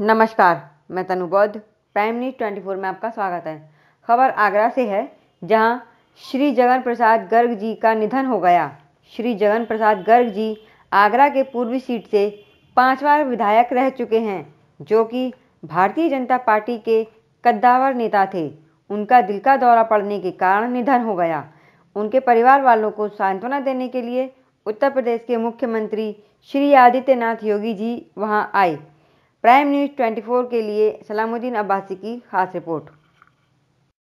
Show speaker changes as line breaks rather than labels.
नमस्कार
मैं तनु बौद्ध प्राइम न्यूज फोर में आपका स्वागत है खबर आगरा से है जहां श्री जगन प्रसाद गर्ग जी का निधन हो गया श्री जगन प्रसाद गर्ग जी आगरा के पूर्वी सीट से पाँच बार विधायक रह चुके हैं जो कि भारतीय जनता पार्टी के कद्दावर नेता थे उनका दिल का दौरा पड़ने के कारण निधन हो गया उनके परिवार वालों को सांत्वना देने के लिए उत्तर प्रदेश के मुख्यमंत्री श्री आदित्यनाथ योगी जी वहां आए प्राइम न्यूज़ 24 के लिए सलामुद्दीन अब्बासी की खास रिपोर्ट